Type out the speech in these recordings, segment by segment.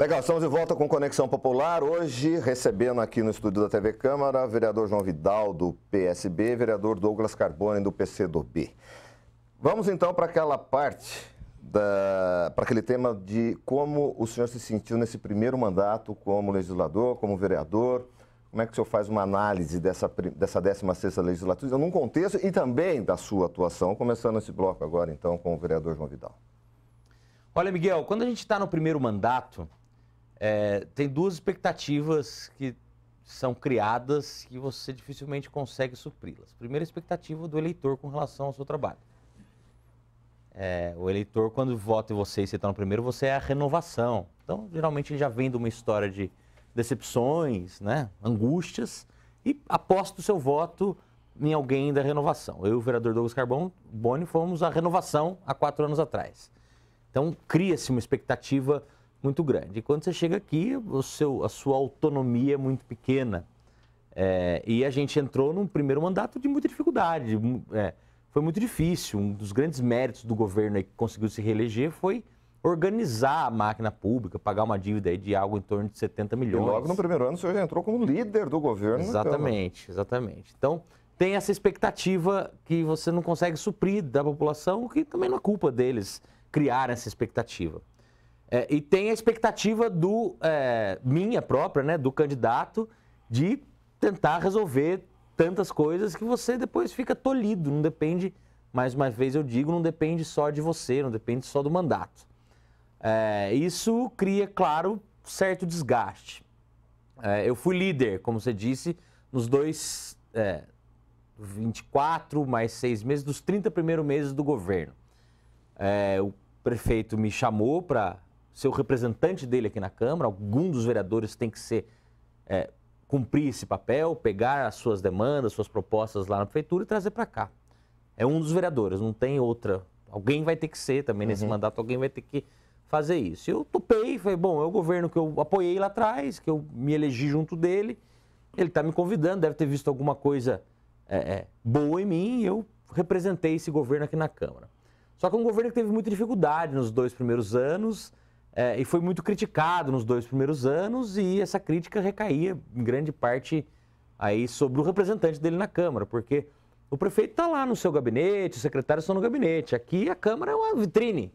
Legal, estamos de volta com Conexão Popular. Hoje, recebendo aqui no estúdio da TV Câmara, vereador João Vidal, do PSB, vereador Douglas Carbone, do PCdoB. Vamos então para aquela parte, para aquele tema de como o senhor se sentiu nesse primeiro mandato como legislador, como vereador. Como é que o senhor faz uma análise dessa, dessa 16 legislatura, num contexto e também da sua atuação, começando esse bloco agora, então, com o vereador João Vidal? Olha, Miguel, quando a gente está no primeiro mandato, é, tem duas expectativas que são criadas que você dificilmente consegue supri-las. Primeira expectativa do eleitor com relação ao seu trabalho. É, o eleitor, quando vota em você e você está no primeiro, você é a renovação. Então, geralmente, ele já vem de uma história de decepções, né, angústias, e aposta o seu voto em alguém da renovação. Eu e o vereador Douglas Carbon Boni fomos a renovação há quatro anos atrás. Então, cria-se uma expectativa muito grande. E quando você chega aqui, o seu, a sua autonomia é muito pequena. É, e a gente entrou num primeiro mandato de muita dificuldade. É, foi muito difícil. Um dos grandes méritos do governo que conseguiu se reeleger foi organizar a máquina pública, pagar uma dívida de algo em torno de 70 milhões. E logo no primeiro ano o senhor já entrou como líder do governo. Então. Exatamente, exatamente. Então, tem essa expectativa que você não consegue suprir da população, que também não é culpa deles criar essa expectativa. É, e tem a expectativa do é, minha própria, né, do candidato, de tentar resolver tantas coisas que você depois fica tolhido. Não depende, mais uma vez eu digo, não depende só de você, não depende só do mandato. É, isso cria, claro, certo desgaste. É, eu fui líder, como você disse, nos dois 24 é, mais seis meses, dos 30 primeiros meses do governo. É, o prefeito me chamou para ser o representante dele aqui na Câmara, algum dos vereadores tem que ser é, cumprir esse papel, pegar as suas demandas, suas propostas lá na prefeitura e trazer para cá. É um dos vereadores, não tem outra. Alguém vai ter que ser também nesse uhum. mandato, alguém vai ter que fazer isso. Eu topei, falei, bom, é o governo que eu apoiei lá atrás, que eu me elegi junto dele, ele está me convidando, deve ter visto alguma coisa é, é, boa em mim e eu representei esse governo aqui na Câmara. Só que é um governo que teve muita dificuldade nos dois primeiros anos, é, e foi muito criticado nos dois primeiros anos e essa crítica recaía em grande parte aí sobre o representante dele na Câmara, porque o prefeito está lá no seu gabinete, os secretários estão no gabinete. Aqui a Câmara é uma vitrine.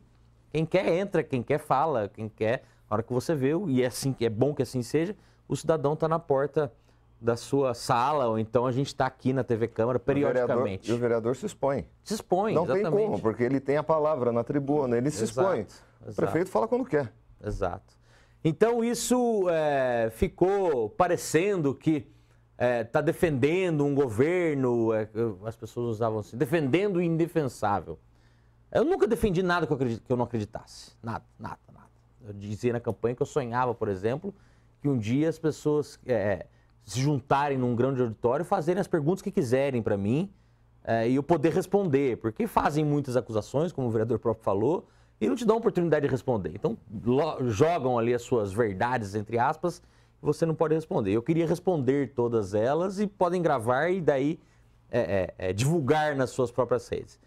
Quem quer entra, quem quer fala, quem quer, a hora que você vê, e é assim é bom que assim seja, o cidadão está na porta da sua sala, ou então a gente está aqui na TV Câmara periodicamente. O vereador, e o vereador se expõe. Se expõe, Não exatamente. tem como, porque ele tem a palavra na tribuna, ele se Exato. expõe. Exato. O prefeito fala quando quer. Exato. Então isso é, ficou parecendo que está é, tá defendendo um governo, é, as pessoas usavam assim, defendendo o indefensável. Eu nunca defendi nada que eu, que eu não acreditasse. Nada, nada, nada. Eu dizia na campanha que eu sonhava, por exemplo, que um dia as pessoas é, se juntarem num grande auditório e fazerem as perguntas que quiserem para mim é, e eu poder responder, porque fazem muitas acusações, como o vereador próprio falou, e não te dão oportunidade de responder. Então, jogam ali as suas verdades, entre aspas, e você não pode responder. Eu queria responder todas elas e podem gravar e daí é, é, é, divulgar nas suas próprias redes.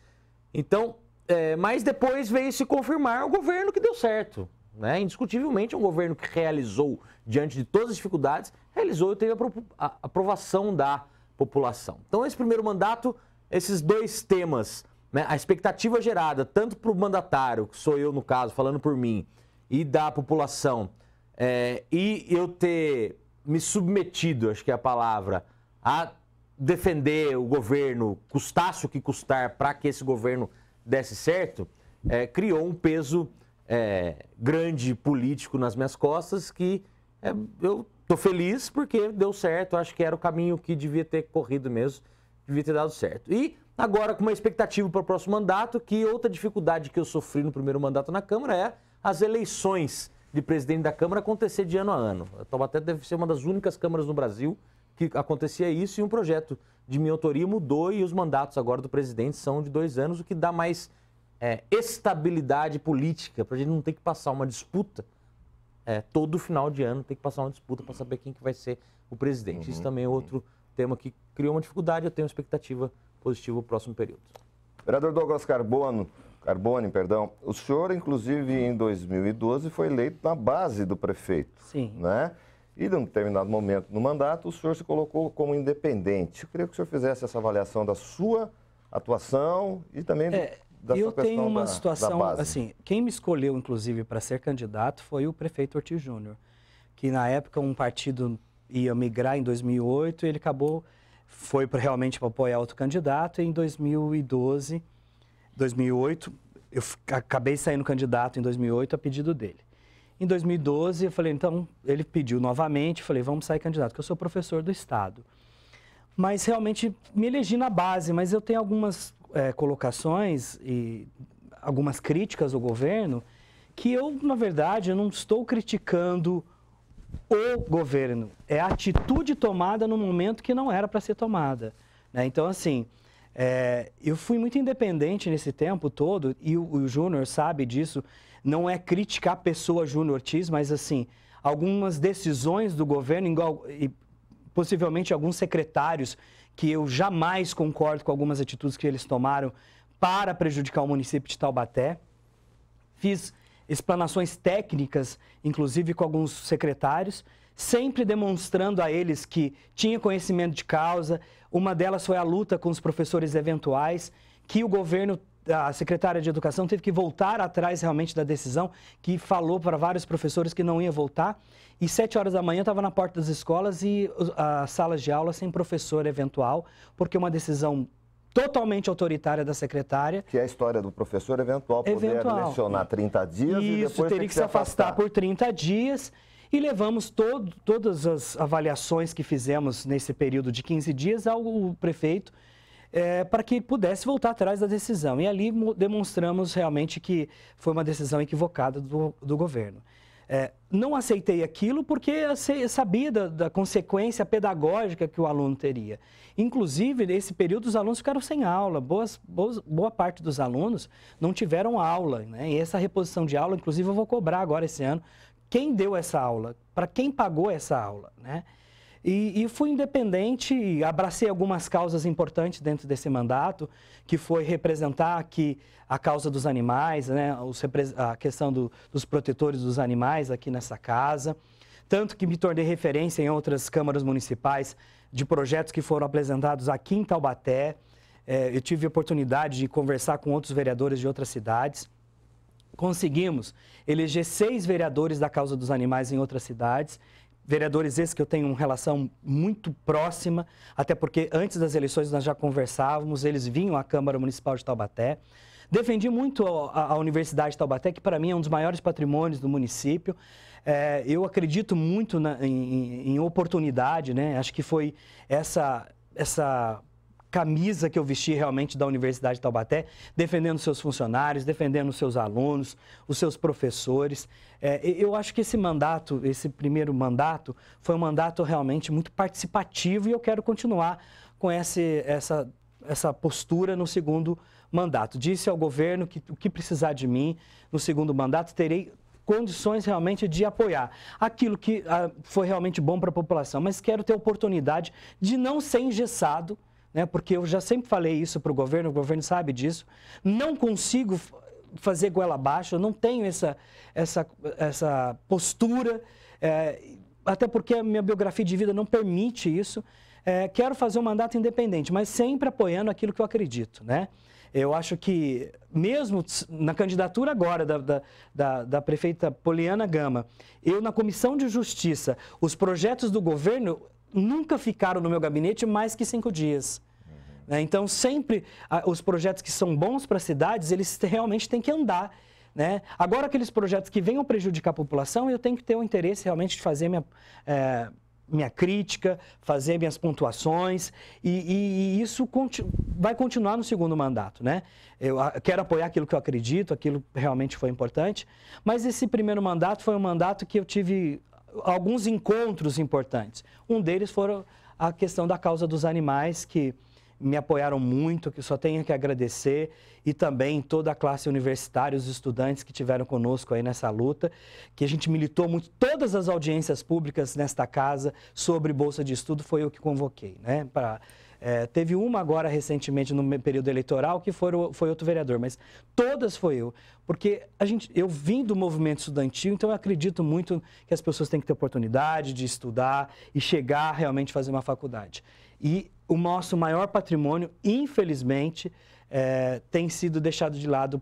Então, é, mas depois veio se confirmar o governo que deu certo. Né? Indiscutivelmente, é um governo que realizou, diante de todas as dificuldades, realizou e teve a aprovação da população. Então, esse primeiro mandato, esses dois temas né, a expectativa gerada tanto para o mandatário, que sou eu no caso, falando por mim, e da população, é, e eu ter me submetido, acho que é a palavra, a defender o governo, custasse o que custar para que esse governo desse certo, é, criou um peso é, grande político nas minhas costas que é, eu tô feliz porque deu certo, acho que era o caminho que devia ter corrido mesmo, devia ter dado certo. E Agora, com uma expectativa para o próximo mandato, que outra dificuldade que eu sofri no primeiro mandato na Câmara é as eleições de presidente da Câmara acontecer de ano a ano. A Taubaté deve ser uma das únicas câmaras no Brasil que acontecia isso e um projeto de minha autoria mudou e os mandatos agora do presidente são de dois anos, o que dá mais é, estabilidade política, para a gente não ter que passar uma disputa é, todo final de ano, tem que passar uma disputa para saber quem que vai ser o presidente. Uhum. Isso também é uhum. outro tema que criou uma dificuldade, eu tenho expectativa positivo o próximo período. Vereador Douglas Carbono, Carbone, perdão, o senhor, inclusive, em 2012, foi eleito na base do prefeito. Sim. Né? E, num determinado momento no mandato, o senhor se colocou como independente. Eu queria que o senhor fizesse essa avaliação da sua atuação e também é, da sua eu tenho uma da, situação, da assim, quem me escolheu, inclusive, para ser candidato foi o prefeito Ortiz Júnior, que na época um partido ia migrar em 2008 e ele acabou foi pra, realmente para apoiar outro candidato e em 2012, 2008, eu acabei saindo candidato em 2008 a pedido dele. Em 2012, eu falei, então, ele pediu novamente, falei, vamos sair candidato, que eu sou professor do Estado. Mas realmente me elegi na base, mas eu tenho algumas é, colocações e algumas críticas ao governo que eu, na verdade, eu não estou criticando o governo. É a atitude tomada no momento que não era para ser tomada. Né? Então, assim, é, eu fui muito independente nesse tempo todo, e o, o Júnior sabe disso. Não é criticar a pessoa Júnior Ortiz, mas, assim, algumas decisões do governo, igual, e possivelmente alguns secretários, que eu jamais concordo com algumas atitudes que eles tomaram para prejudicar o município de Taubaté. Fiz explanações técnicas, inclusive com alguns secretários, sempre demonstrando a eles que tinha conhecimento de causa. Uma delas foi a luta com os professores eventuais, que o governo a secretária de Educação teve que voltar atrás realmente da decisão, que falou para vários professores que não ia voltar. E sete horas da manhã estava na porta das escolas e as salas de aula sem professor eventual, porque uma decisão totalmente autoritária da secretária. Que é a história do professor eventual poder eventual. lecionar 30 dias Isso, e depois teria que, que se afastar. afastar por 30 dias. E levamos todo, todas as avaliações que fizemos nesse período de 15 dias ao prefeito é, para que pudesse voltar atrás da decisão. E ali demonstramos realmente que foi uma decisão equivocada do, do governo. É, não aceitei aquilo porque sabia da, da, consequência pedagógica que o aluno teria. Inclusive, nesse período, os alunos ficaram sem aula. Boas, boas, boa parte dos alunos não tiveram aula. Né? E essa reposição de aula, inclusive, eu vou cobrar agora esse ano. Quem deu essa aula? Para quem pagou essa aula? Né? E, e, fui independente, abracei algumas causas importantes dentro desse mandato, que foi representar aqui a causa dos animais, né, os, a questão do, dos protetores dos animais aqui nessa casa. Tanto que me tornei referência em outras câmaras municipais de projetos que foram apresentados aqui em Taubaté. É, eu tive a oportunidade de conversar com outros vereadores de outras cidades. Conseguimos eleger seis vereadores da causa dos animais em outras cidades vereadores esses que eu tenho uma relação muito próxima, até porque antes das eleições nós já conversávamos, eles vinham à Câmara Municipal de Taubaté. Defendi muito a, a Universidade de Taubaté, que para mim é um dos maiores patrimônios do município. É, eu acredito muito na, em, em, oportunidade, né? Acho que foi essa, essa camisa que eu vesti realmente da Universidade de Taubaté, defendendo seus funcionários, defendendo seus alunos, os seus professores. É, eu acho que esse mandato, esse primeiro mandato, foi um mandato realmente muito participativo e eu quero continuar com esse, essa, essa postura no segundo mandato. Disse ao governo que o que precisar de mim no segundo mandato terei condições realmente de apoiar aquilo que ah, foi realmente bom para a população, mas quero ter oportunidade de não ser engessado né? porque eu já sempre falei isso para o governo, o governo sabe disso, não consigo fazer goela abaixo, eu não tenho essa, essa, essa postura, é, até porque a minha biografia de vida não permite isso. É, quero fazer um mandato independente, mas sempre apoiando aquilo que eu acredito. Né? Eu acho que, mesmo na candidatura agora da, da, da, da, prefeita Poliana Gama, eu na Comissão de Justiça, os projetos do governo nunca ficaram no meu gabinete mais que cinco dias. Uhum. Né? Então, sempre os projetos que são bons para cidades, eles realmente têm que andar. Né? Agora, aqueles projetos que venham prejudicar a população, eu tenho que ter o interesse realmente de fazer minha, é, minha crítica, fazer minhas pontuações, e, e, e isso vai continuar no segundo mandato. Né? Eu quero apoiar aquilo que eu acredito, aquilo realmente foi importante, mas esse primeiro mandato foi um mandato que eu tive alguns encontros importantes. Um deles foram a questão da causa dos animais, que me apoiaram muito, que só tenho que agradecer, e também toda a classe universitária, os estudantes que tiveram conosco aí nessa luta, que a gente militou muito. Todas as audiências públicas nesta casa sobre bolsa de estudo foi eu que convoquei, né? Pra, é, teve uma agora recentemente no período eleitoral que foi, foi outro vereador, mas todas foi eu. Porque a gente, eu vim do movimento estudantil, então eu acredito muito que as pessoas têm que ter oportunidade de estudar e chegar realmente a fazer uma faculdade. E o nosso maior patrimônio, infelizmente, é, tem sido deixado de lado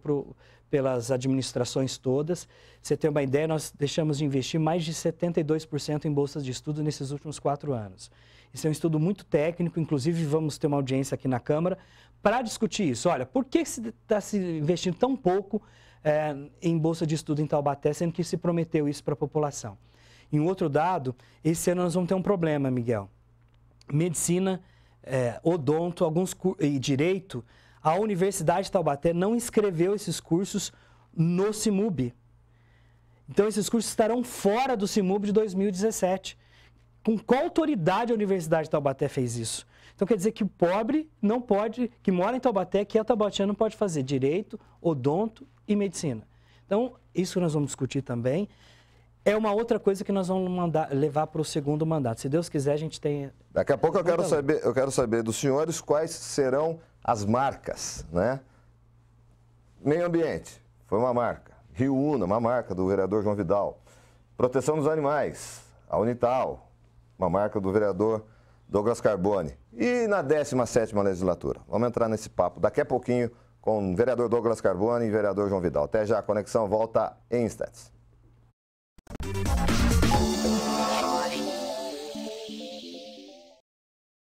pelas administrações todas. Você tem uma ideia, nós deixamos de investir mais de 72% em bolsas de estudo nesses últimos quatro anos. Esse é um estudo muito técnico, inclusive vamos ter uma audiência aqui na Câmara para discutir isso. Olha, por que se está se investindo tão pouco é, em bolsa de estudo em Taubaté, sendo que se prometeu isso para a população? Em outro dado, esse ano nós vamos ter um problema, Miguel. Medicina, é, odonto, alguns e direito, a Universidade de Taubaté não inscreveu esses cursos no CIMUB. Então, esses cursos estarão fora do CIMUB de 2017. Com qual autoridade a Universidade de Taubaté fez isso? Então quer dizer que o pobre não pode, que mora em Taubaté, que é taubatiano, não pode fazer direito, odonto e medicina. Então, isso nós vamos discutir também. É uma outra coisa que nós vamos mandar, levar para o segundo mandato. Se Deus quiser, a gente tem. Daqui a pouco eu quero, saber, eu quero saber dos senhores quais serão as marcas, né? Meio ambiente, foi uma marca. Rio Una, uma marca do vereador João Vidal. Proteção dos animais, a Unital, uma marca do vereador Douglas Carbone. E na 17ª legislatura. Vamos entrar nesse papo daqui a pouquinho com o vereador Douglas Carbone e o vereador João Vidal. Até já, a conexão volta em instantes.